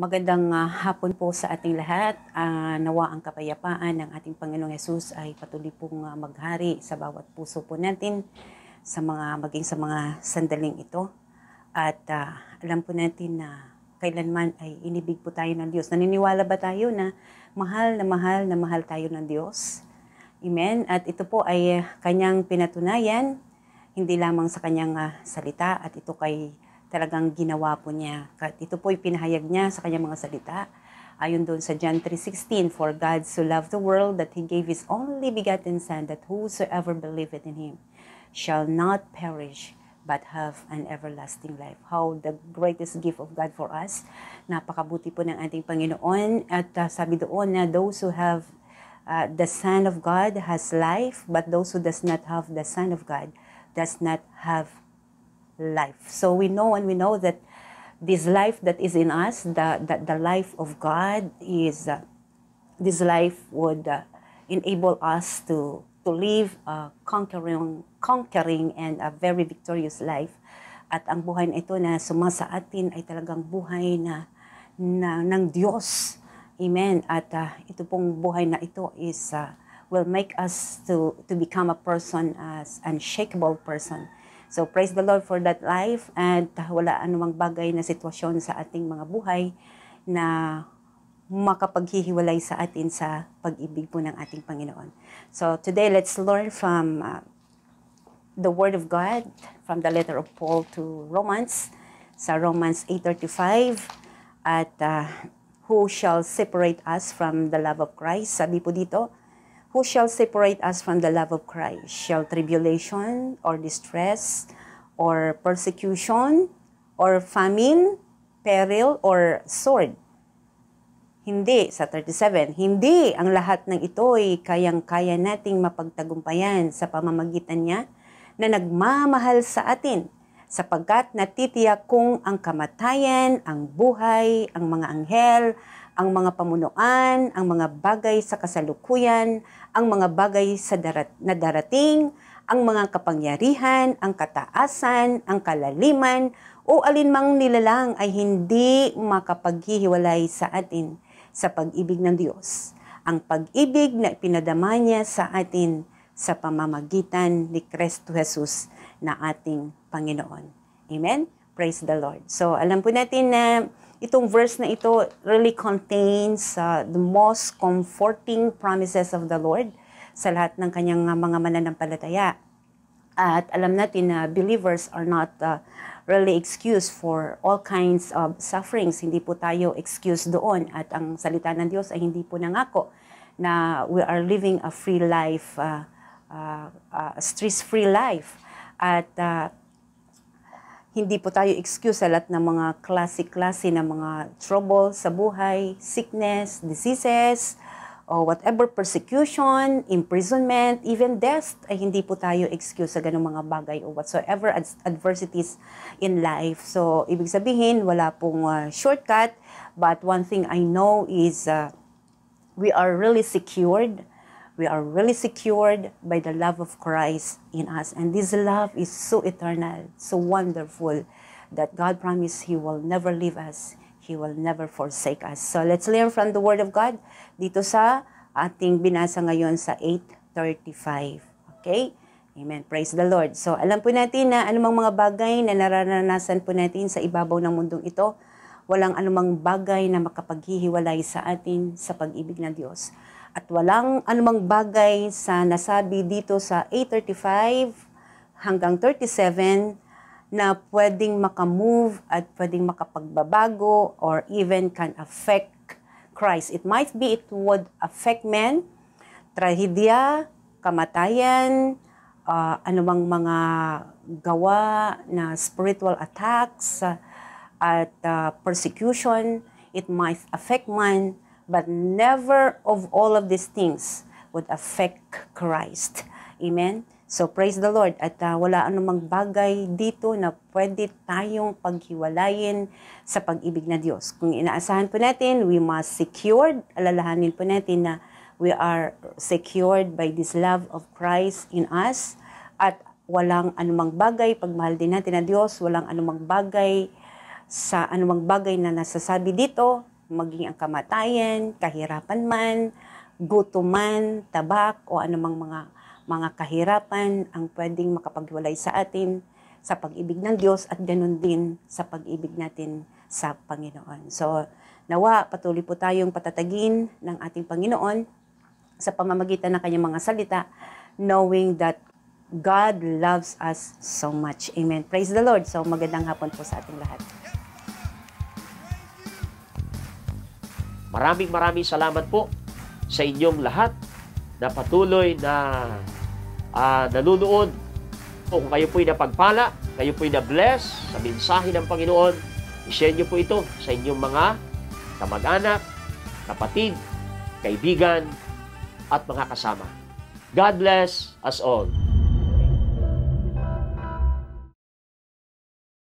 Magandang uh, hapon po sa ating lahat. Uh, nawa ang kapayapaan ng ating Panginoong Yesus ay patuloy pong uh, maghari sa bawat puso po natin sa mga maging sa mga sandaling ito. At uh, alam po natin na kailanman ay inibig po tayo ng Diyos. Naniniwala ba tayo na mahal na mahal na mahal tayo ng Diyos? Amen. At ito po ay kanyang pinatunayan hindi lamang sa kanyang uh, salita at ito kay talagang ginawa po niya. At ito po yung pinahayag niya sa kanyang mga salita. Ayon doon sa John 3.16, For God so loved the world that He gave His only begotten Son, that whosoever believeth in Him shall not perish, but have an everlasting life. How the greatest gift of God for us. Napakabuti po ng ating Panginoon. At uh, sabi doon na those who have uh, the Son of God has life, but those who does not have the Son of God does not have life. So we know and we know that this life that is in us, that the, the life of God is, uh, this life would uh, enable us to, to live a conquering, conquering and a very victorious life. At ang buhay na ito na sumasa atin ay talagang buhay na, na ng Diyos. Amen. At uh, ito pong buhay na ito is uh, will make us to, to become a person as unshakable person. So praise the Lord for that life and wala anumang bagay na sitwasyon sa ating mga buhay na makapaghihiwalay sa atin sa pag-ibig po ng ating Panginoon. So today, let's learn from uh, the Word of God, from the letter of Paul to Romans, sa Romans 8.35, at uh, who shall separate us from the love of Christ? Sabi po dito, Who shall separate us from the love of Christ? Shall tribulation or distress or persecution or famine, peril or sword? Hindi, sa 37, hindi ang lahat ng ito ay kayang-kaya nating mapagtagumpayan sa pamamagitan niya na nagmamahal sa atin sapagkat natitiyak kong ang kamatayan, ang buhay, ang mga anghel, ang mga pamunuan, ang mga bagay sa kasalukuyan, ang mga bagay sa darat, na darating, ang mga kapangyarihan, ang kataasan, ang kalaliman, o alinmang nilalang ay hindi makapaghihiwalay sa atin sa pag-ibig ng Diyos. Ang pag-ibig na pinadama niya sa atin sa pamamagitan ni Kristo Jesus na ating Panginoon. Amen? Praise the Lord. So, alam po natin na itong verse na ito really contains uh, the most comforting promises of the Lord sa lahat ng kanyang uh, mga mananampalataya. At alam natin na uh, believers are not uh, really excused for all kinds of sufferings. Hindi po tayo excused doon. At ang salita ng Diyos ay hindi po nangako na we are living a free life, uh, uh, uh a stress-free life. At uh, hindi po tayo excuse sa lahat ng mga klase-klase ng mga trouble sa buhay, sickness, diseases, or whatever persecution, imprisonment, even death, ay hindi po tayo excuse sa ganung mga bagay o whatsoever ad- adversities in life. So, ibig sabihin, wala pong uh, shortcut, but one thing I know is uh, we are really secured we are really secured by the love of Christ in us. And this love is so eternal, so wonderful that God promised He will never leave us. He will never forsake us. So let's learn from the Word of God dito sa ating binasa ngayon sa 8.35. Okay? Amen. Praise the Lord. So alam po natin na anumang mga bagay na nararanasan po natin sa ibabaw ng mundong ito, walang anumang bagay na makapaghihiwalay sa atin sa pag-ibig ng Diyos at walang anumang bagay sa nasabi dito sa 835 hanggang 37 na pwedeng makamove at pwedeng makapagbabago or even can affect Christ. It might be it would affect men, trahedya, kamatayan, uh, anumang mga gawa na spiritual attacks uh, at uh, persecution. It might affect man But never of all of these things would affect Christ. Amen? So praise the Lord at uh, wala anumang bagay dito na pwede tayong paghiwalayin sa pag-ibig na Diyos. Kung inaasahan po natin, we must secured, alalahanin po natin na we are secured by this love of Christ in us at walang anumang bagay, pagmahal din natin na Diyos, walang anumang bagay sa anumang bagay na nasasabi dito maging ang kamatayan, kahirapan man, man, tabak, o anumang mga, mga kahirapan ang pwedeng makapagwalay sa atin sa pag-ibig ng Diyos at ganun din sa pag-ibig natin sa Panginoon. So, nawa patuloy po tayong patatagin ng ating Panginoon sa pamamagitan ng kanyang mga salita, knowing that God loves us so much. Amen. Praise the Lord. So, magandang hapon po sa ating lahat. Maraming maraming salamat po sa inyong lahat na patuloy na uh, ah, nanunood. Kung kayo po'y napagpala, kayo po'y na-bless sa mensahe ng Panginoon, ishare niyo po ito sa inyong mga kamag-anak, kapatid, kaibigan, at mga kasama. God bless us all.